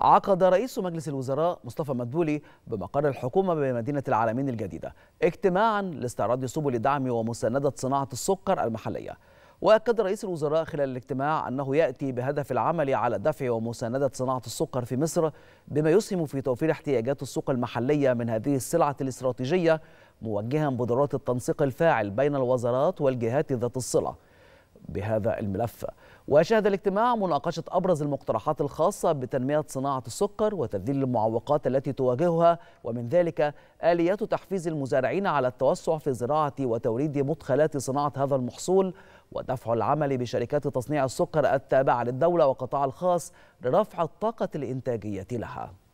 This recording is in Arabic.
عقد رئيس مجلس الوزراء مصطفى مدبولي بمقر الحكومة بمدينة العالمين الجديدة اجتماعا لاستعراض سبل دعم ومساندة صناعة السكر المحلية وأكد رئيس الوزراء خلال الاجتماع أنه يأتي بهدف العمل على دفع ومساندة صناعة السكر في مصر بما يسهم في توفير احتياجات السوق المحلية من هذه السلعة الاستراتيجية موجها بدرات التنسيق الفاعل بين الوزارات والجهات ذات الصلة بهذا الملف وشهد الاجتماع مناقشة أبرز المقترحات الخاصة بتنمية صناعة السكر وتذليل المعوقات التي تواجهها ومن ذلك آليات تحفيز المزارعين على التوسع في زراعة وتوريد مدخلات صناعة هذا المحصول ودفع العمل بشركات تصنيع السكر التابعة للدولة وقطاع الخاص لرفع الطاقة الإنتاجية لها